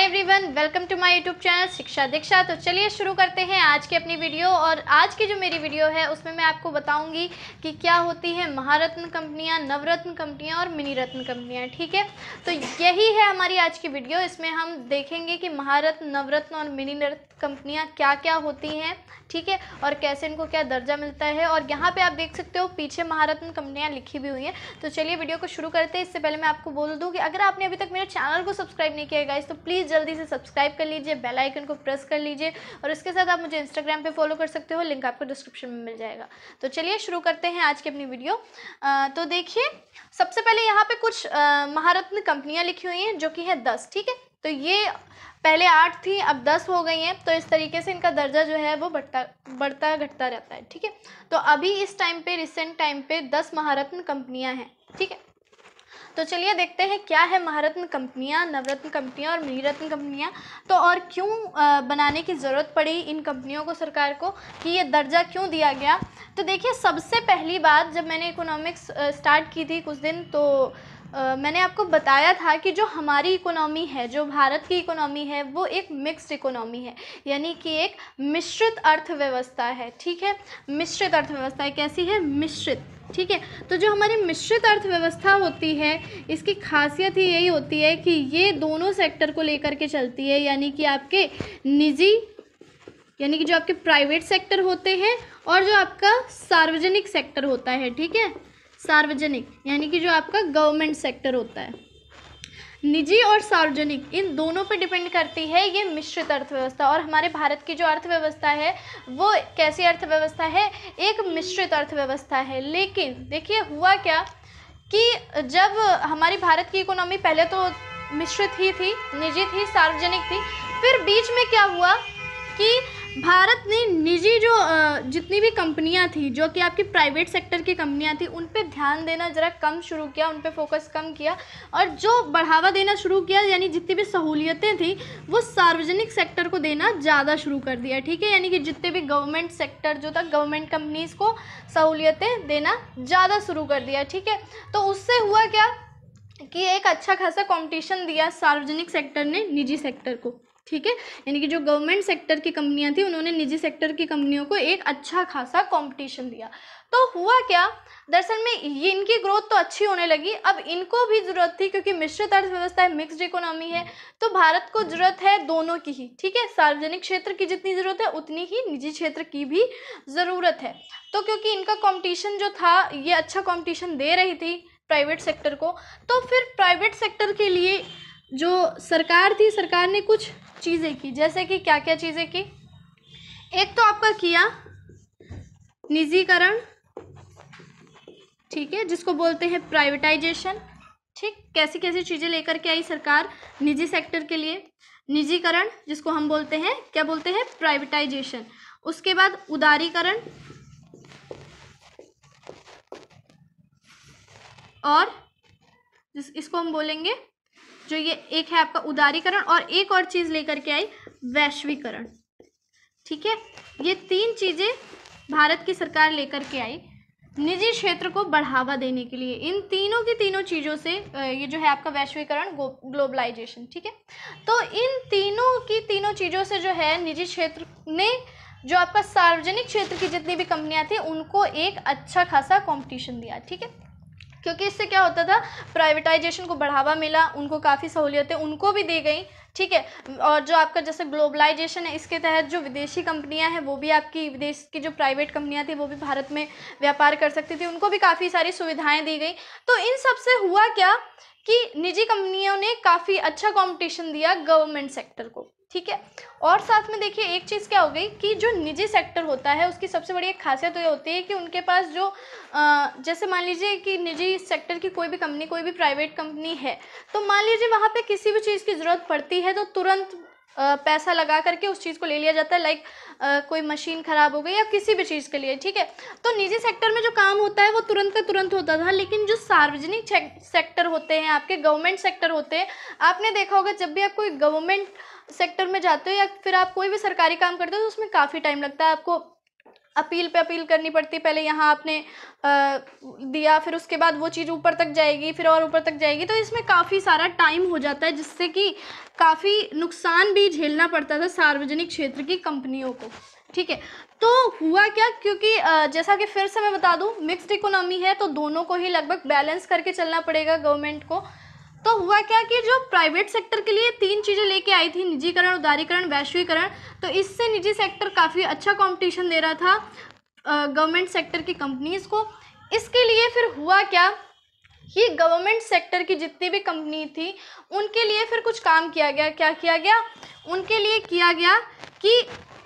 hi everyone welcome to my YouTube channel Shiksha Diksha तो चलिए शुरू करते हैं आज की अपनी वीडियो और आज की जो मेरी वीडियो है उसमें मैं आपको बताऊंगी कि क्या होती है महारत्न कंपनियां नवरत्न कंपनियां और मिनी रत्न कंपनियां ठीक है तो यही है हमारी आज की वीडियो इसमें हम देखेंगे कि महारत्न नवरत्न और मिनी रत्न कंपनियाँ क्या क्या होती हैं ठीक है और कैसे इनको क्या दर्जा मिलता है और यहाँ पर आप देख सकते हो पीछे महारत्न कंपनियाँ लिखी भी हुई हैं तो चलिए वीडियो को शुरू करते हैं इससे पहले मैं आपको बोल दूँ कि अगर आपने अभी तक मेरे चैनल को सब्सक्राइब नहीं किया गया तो प्लीज़ जल्दी से सब्सक्राइब कर लीजिए बेल आइकन को प्रेस कर लीजिए और इसके साथ आप मुझे इंस्टाग्राम पे फॉलो कर सकते हो लिंक आपको डिस्क्रिप्शन में मिल जाएगा तो चलिए शुरू करते हैं आज की अपनी वीडियो आ, तो देखिए सबसे पहले यहाँ पे कुछ महारत्न कंपनियाँ लिखी हुई हैं जो कि है दस ठीक है तो ये पहले आठ थी अब दस हो गई हैं तो इस तरीके से इनका दर्जा जो है वो बढ़ता बढ़ता घटता रहता है ठीक है तो अभी इस टाइम पे रिसेंट टाइम पे दस महारत्न कंपनियां हैं ठीक है तो चलिए देखते हैं क्या है महारत्न कंपनियाँ नवरत्न कंपनियाँ और मणिरत्न कंपनियाँ तो और क्यों बनाने की ज़रूरत पड़ी इन कंपनियों को सरकार को कि ये दर्जा क्यों दिया गया तो देखिए सबसे पहली बात जब मैंने इकोनॉमिक्स स्टार्ट की थी कुछ दिन तो मैंने आपको बताया था कि जो हमारी इकोनॉमी है जो भारत की इकोनॉमी है वो एक मिक्स्ड इकोनॉमी है यानी कि एक मिश्रित अर्थव्यवस्था है ठीक है मिश्रित अर्थव्यवस्था कैसी है मिश्रित ठीक है तो जो हमारी मिश्रित अर्थव्यवस्था होती है इसकी खासियत ही यही होती है कि ये दोनों सेक्टर को लेकर के चलती है यानी कि आपके निजी यानी कि जो आपके प्राइवेट सेक्टर होते हैं और जो आपका सार्वजनिक सेक्टर होता है ठीक है सार्वजनिक यानी कि जो आपका गवर्नमेंट सेक्टर होता है निजी और सार्वजनिक इन दोनों पर डिपेंड करती है ये मिश्रित अर्थव्यवस्था और हमारे भारत की जो अर्थव्यवस्था है वो कैसी अर्थव्यवस्था है एक मिश्रित अर्थव्यवस्था है लेकिन देखिए हुआ क्या कि जब हमारी भारत की इकोनॉमी पहले तो मिश्रित ही थी निजी थी सार्वजनिक थी फिर बीच में क्या हुआ कि भारत ने निजी जो जितनी भी कंपनियां थी जो कि आपकी प्राइवेट सेक्टर की कंपनियां थी उन पर ध्यान देना ज़रा कम शुरू किया उन पर फोकस कम किया और जो बढ़ावा देना शुरू किया यानी जितनी भी सहूलियतें थी वो सार्वजनिक सेक्टर को देना ज़्यादा शुरू कर दिया ठीक है यानी कि जितने भी गवर्नमेंट सेक्टर जो था गवर्नमेंट कंपनीज़ को सहूलियतें देना ज़्यादा शुरू कर दिया ठीक है तो उससे हुआ क्या कि एक अच्छा खासा कंपटीशन दिया सार्वजनिक सेक्टर ने निजी सेक्टर को ठीक है यानी कि जो गवर्नमेंट सेक्टर की कंपनियां थी उन्होंने निजी सेक्टर की कंपनियों को एक अच्छा खासा कंपटीशन दिया तो हुआ क्या दरअसल में ये इनकी ग्रोथ तो अच्छी होने लगी अब इनको भी ज़रूरत थी क्योंकि मिश्रित अर्थव्यवस्था है मिक्सड इकोनॉमी है तो भारत को ज़रूरत है दोनों की ही ठीक है सार्वजनिक क्षेत्र की जितनी ज़रूरत है उतनी ही निजी क्षेत्र की भी ज़रूरत है तो क्योंकि इनका कॉम्पिटिशन जो था ये अच्छा कॉम्पिटिशन दे रही थी प्राइवेट सेक्टर को तो फिर प्राइवेट सेक्टर के लिए जो सरकार थी सरकार ने कुछ चीज़ें की जैसे कि क्या क्या चीज़ें की एक तो आपका किया निजीकरण ठीक है जिसको बोलते हैं प्राइवेटाइजेशन ठीक कैसी कैसी चीज़ें लेकर के आई सरकार निजी सेक्टर के लिए निजीकरण जिसको हम बोलते हैं क्या बोलते हैं प्राइवेटाइजेशन उसके बाद उदारीकरण और जिस इसको हम बोलेंगे जो ये एक है आपका उदारीकरण और एक और चीज़ लेकर के आई वैश्वीकरण ठीक है ये तीन चीज़ें भारत की सरकार लेकर के आई निजी क्षेत्र को बढ़ावा देने के लिए इन तीनों की तीनों चीज़ों से ये जो है आपका वैश्वीकरण ग्लोबलाइजेशन ठीक है तो इन तीनों की तीनों चीज़ों से जो है निजी क्षेत्र ने जो आपका सार्वजनिक क्षेत्र की जितनी भी कंपनियां थी उनको एक अच्छा खासा कंपटीशन दिया ठीक है क्योंकि इससे क्या होता था प्राइवेटाइजेशन को बढ़ावा मिला उनको काफ़ी सहूलियतें उनको भी दी गई ठीक है और जो आपका जैसे ग्लोबलाइजेशन है इसके तहत जो विदेशी कंपनियां हैं वो भी आपकी विदेश की जो प्राइवेट कंपनियां थी वो भी भारत में व्यापार कर सकती थी उनको भी काफ़ी सारी सुविधाएं दी गई तो इन सब से हुआ क्या कि निजी कंपनियों ने काफ़ी अच्छा कंपटीशन दिया गवर्नमेंट सेक्टर को ठीक है और साथ में देखिए एक चीज़ क्या हो गई कि जो निजी सेक्टर होता है उसकी सबसे बड़ी एक खासियत तो ये होती है कि उनके पास जो जैसे मान लीजिए कि निजी सेक्टर की कोई भी कंपनी कोई भी प्राइवेट कंपनी है तो मान लीजिए वहाँ पे किसी भी चीज़ की ज़रूरत पड़ती है तो तुरंत पैसा लगा करके उस चीज़ को ले लिया जाता है लाइक कोई मशीन ख़राब हो गई या किसी भी चीज़ के लिए ठीक है तो निजी सेक्टर में जो काम होता है वो तुरंत का तुरंत होता था लेकिन जो सार्वजनिक सेक्टर होते हैं आपके गवर्नमेंट सेक्टर होते हैं आपने देखा होगा जब भी आप कोई गवर्नमेंट सेक्टर में जाते हो या फिर आप कोई भी सरकारी काम करते हो तो उसमें काफ़ी टाइम लगता है आपको अपील पे अपील करनी पड़ती है पहले यहाँ आपने आ, दिया फिर उसके बाद वो चीज़ ऊपर तक जाएगी फिर और ऊपर तक जाएगी तो इसमें काफ़ी सारा टाइम हो जाता है जिससे कि काफ़ी नुकसान भी झेलना पड़ता था सार्वजनिक क्षेत्र की कंपनियों को ठीक है तो हुआ क्या क्योंकि जैसा कि फिर से मैं बता दूँ मिक्स्ड इकोनॉमी है तो दोनों को ही लगभग बैलेंस करके चलना पड़ेगा गवर्नमेंट को तो हुआ क्या कि जो प्राइवेट सेक्टर के लिए तीन चीज़ें लेके आई थी निजीकरण उदारीकरण वैश्वीकरण तो इससे निजी सेक्टर काफ़ी अच्छा कंपटीशन दे रहा था गवर्नमेंट सेक्टर की कंपनीज़ को इसके लिए फिर हुआ क्या कि गवर्नमेंट सेक्टर की जितनी भी कंपनी थी उनके लिए फिर कुछ काम किया गया क्या किया गया उनके लिए किया गया कि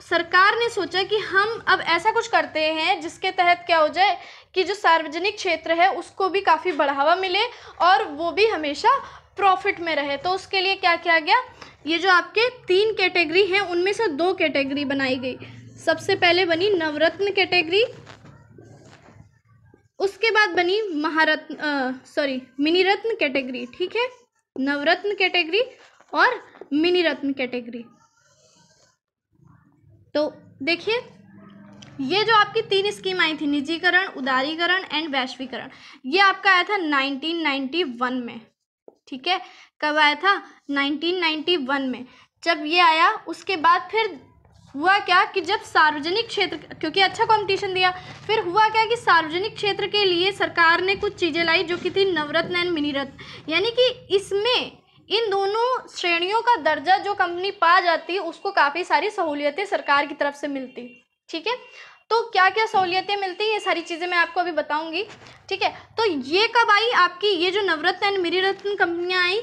सरकार ने सोचा कि हम अब ऐसा कुछ करते हैं जिसके तहत क्या हो जाए कि जो सार्वजनिक क्षेत्र है उसको भी काफ़ी बढ़ावा मिले और वो भी हमेशा प्रॉफिट में रहे तो उसके लिए क्या किया गया ये जो आपके तीन कैटेगरी हैं उनमें से दो कैटेगरी बनाई गई सबसे पहले बनी नवरत्न कैटेगरी उसके बाद बनी Maharatna sorry mini ratna category ठीक है नवरत्न कैटेगरी और मिनी रत्न कैटेगरी तो देखिए ये जो आपकी तीन स्कीम आई थी निजीकरण उदारीकरण एंड वैश्वीकरण ये आपका आया था 1991 में ठीक है कब आया था 1991 में जब ये आया उसके बाद फिर हुआ क्या कि जब सार्वजनिक क्षेत्र क्योंकि अच्छा कंपटीशन दिया फिर हुआ क्या कि सार्वजनिक क्षेत्र के लिए सरकार ने कुछ चीज़ें लाई जो कि थी नवरत्न एंड मिनीरत्न यानी कि इसमें इन दोनों श्रेणियों का दर्जा जो कंपनी पा जाती है उसको काफ़ी सारी सहूलियतें सरकार की तरफ से मिलती ठीक है तो क्या क्या सहूलियतें मिलती हैं ये सारी चीज़ें मैं आपको अभी बताऊंगी ठीक है तो ये कब आई आपकी ये जो नवरत्न एंड मिरी रत्न कंपनियाँ आई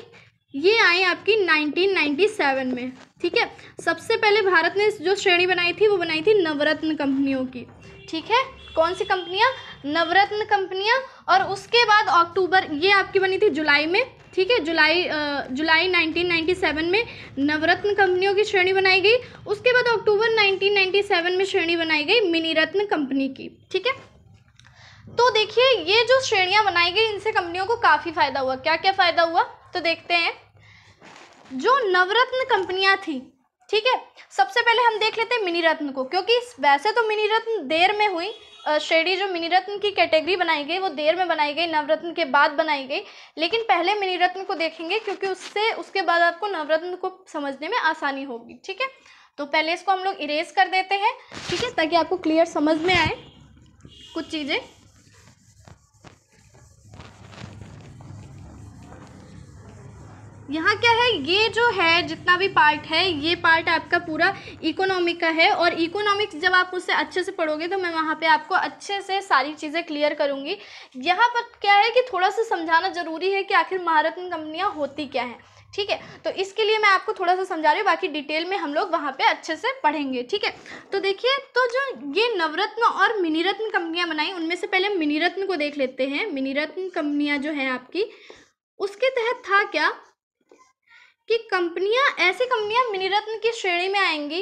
ये आई आपकी 1997 में ठीक है सबसे पहले भारत ने जो श्रेणी बनाई थी वो बनाई थी नवरत्न कंपनियों की ठीक है कौन सी कंपनियाँ नवरत्न कंपनियाँ और उसके बाद अक्टूबर ये आपकी बनी थी जुलाई में ठीक है जुलाई जुलाई 1997 में नवरत्न कंपनियों की श्रेणी बनाई गई उसके बाद अक्टूबर 1997 में श्रेणी बनाई गई मिनी रत्न कंपनी की ठीक है तो देखिए ये जो श्रेणियां बनाई गई इनसे कंपनियों को काफ़ी फ़ायदा हुआ क्या क्या फ़ायदा हुआ तो देखते हैं जो नवरत्न कंपनियाँ थी ठीक है सबसे पहले हम देख लेते हैं मिनी रत्न को क्योंकि वैसे तो मिनी रत्न देर में हुई श्रेणी जो मिनी रत्न की कैटेगरी बनाई गई वो देर में बनाई गई नवरत्न के बाद बनाई गई लेकिन पहले मिनी रत्न को देखेंगे क्योंकि उससे उसके बाद आपको नवरत्न को समझने में आसानी होगी ठीक है तो पहले इसको हम लोग इरेज कर देते हैं ठीक है ताकि आपको क्लियर समझ में आए कुछ चीज़ें यहाँ क्या है ये जो है जितना भी पार्ट है ये पार्ट आपका पूरा इकोनॉमिक का है और इकोनॉमिक्स जब आप उससे अच्छे से पढ़ोगे तो मैं वहाँ पे आपको अच्छे से सारी चीज़ें क्लियर करूँगी यहाँ पर क्या है कि थोड़ा सा समझाना ज़रूरी है कि आखिर महारत्न कंपनियाँ होती क्या हैं ठीक है तो इसके लिए मैं आपको थोड़ा सा समझा रही हूँ बाकी डिटेल में हम लोग वहाँ पे अच्छे से पढ़ेंगे ठीक है तो देखिए तो जो ये नवरत्न और मिनीरत्न कंपनियाँ बनाई उनमें से पहले मिनीरत्न को देख लेते हैं मिनीरत्न कंपनियाँ जो है आपकी उसके तहत था क्या कि कंपनियां ऐसी कंपनियां मिनीरत्न की श्रेणी में आएंगी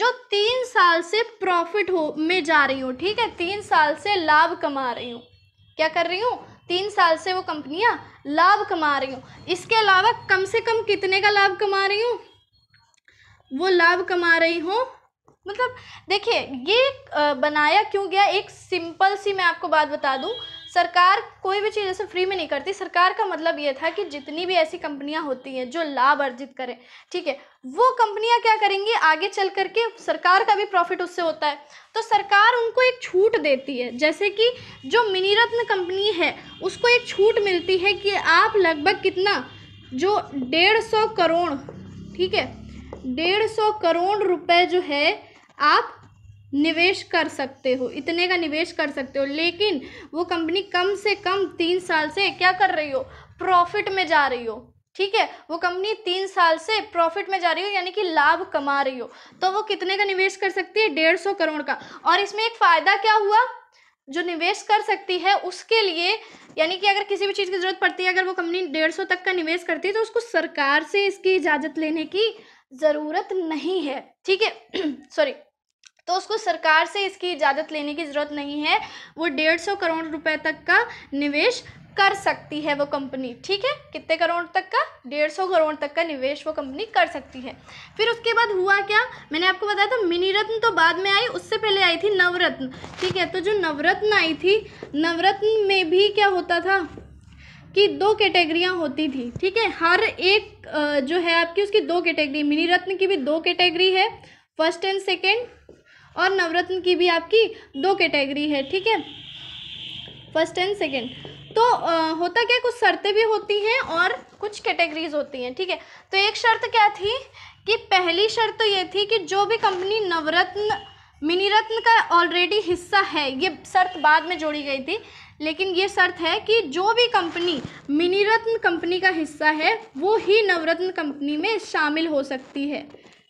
जो तीन साल से प्रॉफिट हो में जा रही हूँ ठीक है तीन साल से लाभ कमा रही हूँ क्या कर रही हूँ तीन साल से वो कंपनियाँ लाभ कमा रही हूँ इसके अलावा कम से कम कितने का लाभ कमा रही हूँ वो लाभ कमा रही हूँ मतलब देखिए ये बनाया क्यों गया एक सिंपल सी मैं आपको बात बता दूँ सरकार कोई भी चीज़ ऐसे फ्री में नहीं करती सरकार का मतलब ये था कि जितनी भी ऐसी कंपनियां होती हैं जो लाभ अर्जित करें ठीक है वो कंपनियां क्या करेंगी आगे चल करके सरकार का भी प्रॉफिट उससे होता है तो सरकार उनको एक छूट देती है जैसे कि जो मिनीरत्न कंपनी है उसको एक छूट मिलती है कि आप लगभग कितना जो डेढ़ सौ करोड़ ठीक है डेढ़ सौ करोड़ रुपए जो है आप निवेश कर सकते हो इतने का निवेश कर सकते हो लेकिन वो कंपनी कम से कम तीन साल से क्या कर रही हो प्रॉफिट में जा रही हो ठीक है वो कंपनी तीन साल से प्रॉफिट में जा रही हो यानी कि लाभ कमा रही हो तो वो कितने का निवेश कर सकती है डेढ़ सौ करोड़ का और इसमें एक फ़ायदा क्या हुआ जो निवेश कर सकती है उसके लिए यानी कि अगर किसी भी चीज़ की ज़रूरत पड़ती है अगर वो कंपनी डेढ़ सौ तक का निवेश करती है तो उसको सरकार से इसकी इजाज़त लेने की ज़रूरत नहीं है ठीक है सॉरी तो उसको सरकार से इसकी इजाज़त लेने की ज़रूरत नहीं है वो डेढ़ सौ करोड़ रुपए तक का निवेश कर सकती है वो कंपनी ठीक है कितने करोड़ तक का डेढ़ सौ करोड़ तक का निवेश वो कंपनी कर सकती है फिर उसके बाद हुआ क्या मैंने आपको बताया था मिनी रत्न तो बाद में आई उससे पहले आई थी नवरत्न ठीक है तो जो नवरत्न आई थी नवरत्न में भी क्या होता था कि दो कैटेगरियाँ होती थी ठीक है हर एक जो है आपकी उसकी दो कैटेगरी मिनी रत्न की भी दो कैटेगरी है फर्स्ट एंड सेकेंड और नवरत्न की भी आपकी दो कैटेगरी है ठीक है फर्स्ट एंड सेकेंड तो आ, होता क्या कुछ शर्तें भी होती हैं और कुछ कैटेगरीज होती हैं ठीक है तो एक शर्त क्या थी कि पहली शर्त तो ये थी कि जो भी कंपनी नवरत्न मिनीरत्न का ऑलरेडी हिस्सा है ये शर्त बाद में जोड़ी गई थी लेकिन ये शर्त है कि जो भी कंपनी मिनीरत्न कंपनी का हिस्सा है वो ही नवरत्न कंपनी में शामिल हो सकती है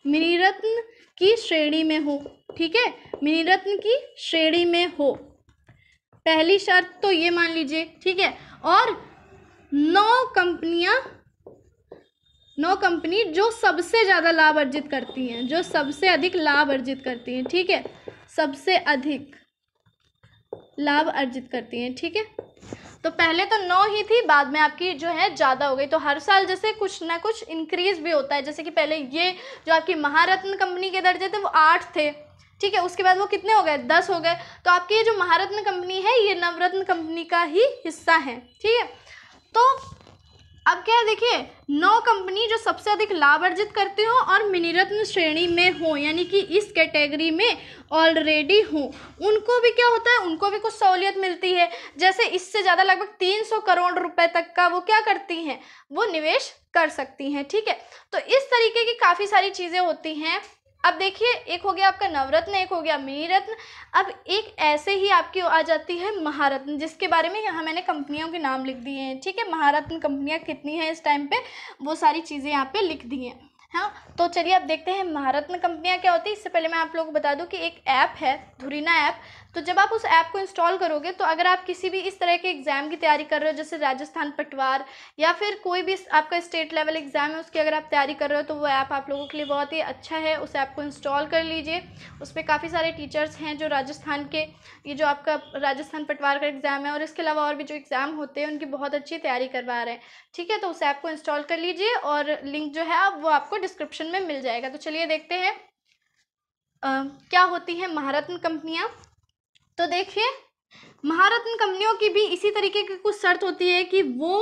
मिनीरत्न की श्रेणी में हो ठीक है मिनिरत्न की श्रेणी में हो पहली शर्त तो ये मान लीजिए ठीक है और नौ कंपनियां नौ कंपनी जो सबसे ज़्यादा लाभ अर्जित करती हैं जो सबसे अधिक लाभ अर्जित करती हैं ठीक है सबसे अधिक लाभ अर्जित करती हैं ठीक है तो पहले तो नौ ही थी बाद में आपकी जो है ज़्यादा हो गई तो हर साल जैसे कुछ ना कुछ इंक्रीज भी होता है जैसे कि पहले ये जो आपकी महारत्न कंपनी के दर्जे थे वो आठ थे ठीक है उसके बाद वो कितने हो गए दस हो गए तो आपकी ये जो महारत्न कंपनी है ये नवरत्न कंपनी का ही हिस्सा है ठीक है तो अब क्या है देखिए नौ कंपनी जो सबसे अधिक लाभ अर्जित करती हो और रत्न श्रेणी में हो यानी कि इस कैटेगरी में ऑलरेडी हो उनको भी क्या होता है उनको भी कुछ सहूलियत मिलती है जैसे इससे ज़्यादा लगभग तीन सौ करोड़ रुपए तक का वो क्या करती हैं वो निवेश कर सकती हैं ठीक है तो इस तरीके की काफ़ी सारी चीज़ें होती हैं अब देखिए एक हो गया आपका नवरत्न एक हो गया मिनी रत्न अब एक ऐसे ही आपकी आ जाती है महारत्न जिसके बारे में यहाँ मैंने कंपनियों के नाम लिख दिए हैं ठीक है महारत्न कंपनियाँ कितनी हैं इस टाइम पे वो सारी चीज़ें यहाँ पे लिख दी हैं हाँ तो चलिए अब देखते हैं महारत्न कंपनियाँ क्या होती है इससे पहले मैं आप लोगों को बता दूँ कि एक ऐप है धुरीना ऐप तो जब आप उस ऐप को इंस्टॉल करोगे तो अगर आप किसी भी इस तरह के एग्ज़ाम की तैयारी कर रहे हो जैसे राजस्थान पटवार या फिर कोई भी आपका स्टेट लेवल एग्ज़ाम है उसकी अगर आप तैयारी कर रहे हो तो वो ऐप आप लोगों के लिए बहुत ही अच्छा है उस ऐप को इंस्टॉल कर लीजिए उस पर काफ़ी सारे टीचर्स हैं जो राजस्थान के ये जो आपका राजस्थान पटवार का एग्ज़ाम है और इसके अलावा और भी जो एग्ज़ाम होते हैं उनकी बहुत अच्छी तैयारी करवा रहे हैं ठीक है तो उस ऐप को इंस्टॉल कर लीजिए और लिंक जो है आप वो आपको डिस्क्रिप्शन में मिल जाएगा तो चलिए देखते हैं Uh, क्या होती हैं महारत्न कंपनियाँ तो देखिए महारत्न कंपनियों की भी इसी तरीके की कुछ शर्त होती है कि वो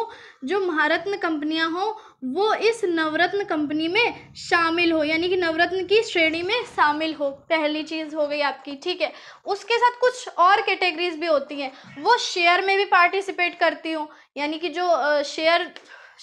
जो महारत्न कंपनियां हों वो इस नवरत्न कंपनी में शामिल हो यानी कि नवरत्न की श्रेणी में शामिल हो पहली चीज़ हो गई आपकी ठीक है उसके साथ कुछ और कैटेगरीज भी होती हैं वो शेयर में भी पार्टिसिपेट करती हूँ यानी कि जो शेयर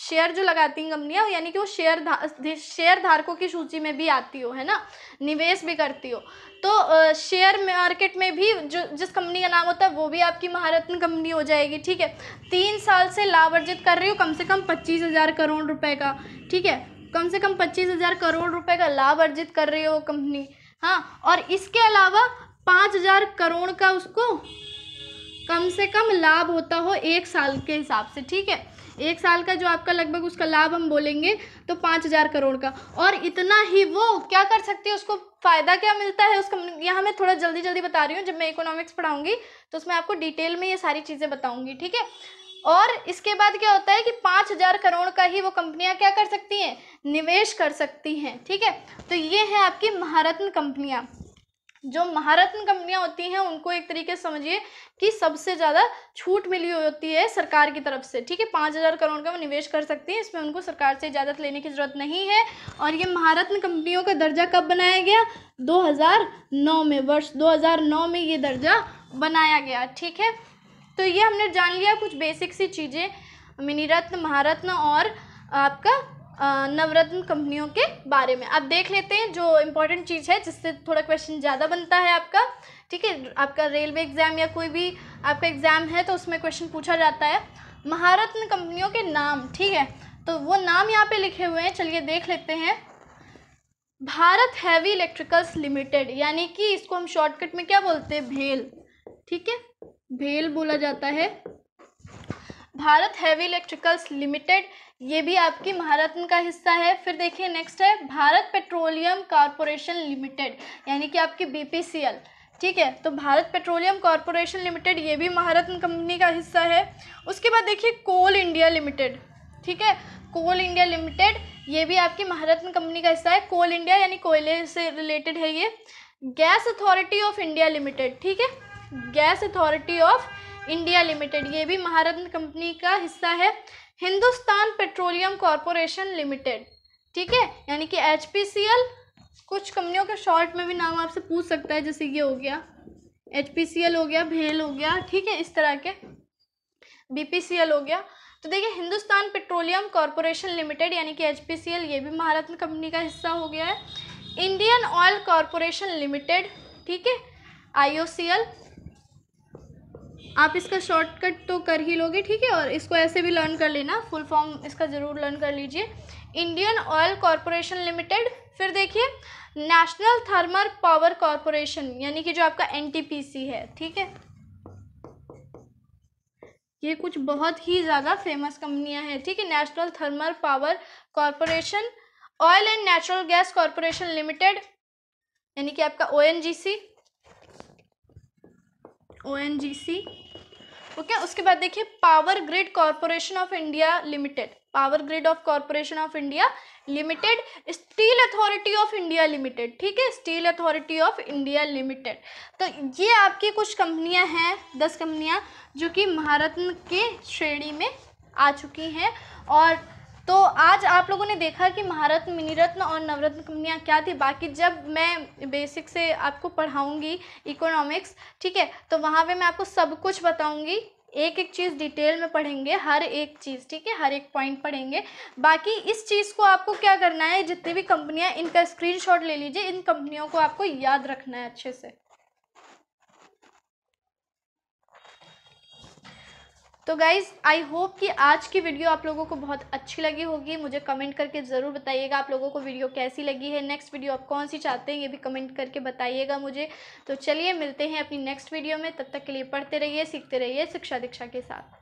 शेयर जो लगाती हैं कंपनियाँ यानी कि वो शेयर धा, शेयर धारकों की सूची में भी आती हो है ना निवेश भी करती हो तो शेयर मार्केट में भी जो जिस कंपनी का नाम होता है वो भी आपकी महारत्न कंपनी हो जाएगी ठीक है तीन साल से लाभ अर्जित कर रही हो कम से कम पच्चीस हज़ार करोड़ रुपए का ठीक है कम से कम पच्चीस हज़ार करोड़ रुपए का लाभ अर्जित कर रही हो कंपनी हाँ और इसके अलावा पाँच हज़ार करोड़ का उसको कम से कम लाभ होता हो एक साल के हिसाब से ठीक है एक साल का जो आपका लगभग उसका लाभ हम बोलेंगे तो पाँच हज़ार करोड़ का और इतना ही वो क्या कर सकती है उसको फ़ायदा क्या मिलता है उसका मतलब, यहाँ मैं थोड़ा जल्दी जल्दी बता रही हूँ जब मैं इकोनॉमिक्स पढ़ाऊँगी तो उसमें आपको डिटेल में ये सारी चीज़ें बताऊँगी ठीक है और इसके बाद क्या होता है कि पाँच हज़ार करोड़ का ही वो कंपनियां क्या कर सकती हैं निवेश कर सकती हैं ठीक है तो ये है आपकी महारत्न कंपनियां जो महारत्न कंपनियां होती हैं उनको एक तरीके से समझिए कि सबसे ज़्यादा छूट मिली हुई होती है सरकार की तरफ से ठीक है पाँच हज़ार करोड़ का वो निवेश कर सकती हैं इसमें उनको सरकार से इजाज़त लेने की ज़रूरत नहीं है और ये महारत्न कंपनियों का दर्जा कब बनाया गया 2009 में वर्ष 2009 में ये दर्जा बनाया गया ठीक है तो ये हमने जान लिया कुछ बेसिक सी चीज़ें मिनी रत्न महारत्न और आपका नवरत्न कंपनियों के बारे में आप देख लेते हैं जो इम्पोर्टेंट चीज़ है जिससे थोड़ा क्वेश्चन ज़्यादा बनता है आपका ठीक है आपका रेलवे एग्ज़ाम या कोई भी आपका एग्ज़ाम है तो उसमें क्वेश्चन पूछा जाता है महारत्न कंपनियों के नाम ठीक है तो वो नाम यहाँ पे लिखे हुए हैं चलिए देख लेते हैं भारत हैवी इलेक्ट्रिकल्स लिमिटेड यानी कि इसको हम शॉर्टकट में क्या बोलते हैं भेल ठीक है भेल बोला जाता है भारत हैवी इलेक्ट्रिकल्स लिमिटेड ये भी आपकी महारत्न का हिस्सा है फिर देखिए नेक्स्ट है भारत पेट्रोलियम कॉरपोरेशन लिमिटेड यानी कि आपकी बी ठीक है तो भारत पेट्रोलियम कॉरपोरेशन लिमिटेड ये भी महारत्न कंपनी का हिस्सा है उसके बाद देखिए कोल इंडिया लिमिटेड ठीक है कोल इंडिया लिमिटेड ये भी आपकी महारत्न कंपनी का हिस्सा है कोल इंडिया यानी कोयले से रिलेटेड है ये gas authority of India limited ठीक है gas authority of India limited ये भी महारत्न कंपनी का हिस्सा है हिंदुस्तान पेट्रोलियम कॉरपोरेशन लिमिटेड ठीक है यानी कि एच कुछ कंपनियों के शॉर्ट में भी नाम आपसे पूछ सकता है जैसे ये हो गया एच हो गया भेल हो गया ठीक है इस तरह के बी हो गया तो देखिए हिंदुस्तान पेट्रोलियम कॉरपोरेशन लिमिटेड यानी कि एच ये भी महारत्न कंपनी का हिस्सा हो गया है इंडियन ऑयल कॉरपोरेशन लिमिटेड ठीक है आई आप इसका शॉर्टकट तो कर ही लोगे ठीक है और इसको ऐसे भी लर्न कर लेना फुल फॉर्म इसका ज़रूर लर्न कर लीजिए इंडियन ऑयल कॉरपोरेशन लिमिटेड फिर देखिए नेशनल थर्मल पावर कॉरपोरेशन यानी कि जो आपका एन है ठीक है ये कुछ बहुत ही ज़्यादा फेमस कंपनियां हैं ठीक है national thermal power corporation oil and natural gas corporation limited यानी कि आपका O N G C O N G C okay उसके बाद देखिए power grid corporation of India limited power grid of corporation of India limited steel authority of India limited ठीक है steel authority of India limited तो ये आपकी कुछ कंपनियां हैं दस कंपनियां जो कि महारत्न के श्रेणी में आ चुकी हैं और तो आज आप लोगों ने देखा कि महारत्न मिनीरत्न और नवरत्न कंपनियाँ क्या थी बाकी जब मैं बेसिक से आपको पढ़ाऊँगी इकोनॉमिक्स ठीक है तो वहाँ पर मैं आपको सब कुछ बताऊँगी एक एक चीज़ डिटेल में पढ़ेंगे हर एक चीज़ ठीक है हर एक पॉइंट पढ़ेंगे बाकी इस चीज़ को आपको क्या करना है जितनी भी कंपनियाँ इनका स्क्रीनशॉट ले लीजिए इन कंपनियों को आपको याद रखना है अच्छे से तो गाइज़ आई होप कि आज की वीडियो आप लोगों को बहुत अच्छी लगी होगी मुझे कमेंट करके ज़रूर बताइएगा आप लोगों को वीडियो कैसी लगी है नेक्स्ट वीडियो आप कौन सी चाहते हैं ये भी कमेंट करके बताइएगा मुझे तो चलिए मिलते हैं अपनी नेक्स्ट वीडियो में तब तक के लिए पढ़ते रहिए सीखते रहिए शिक्षा दीक्षा के साथ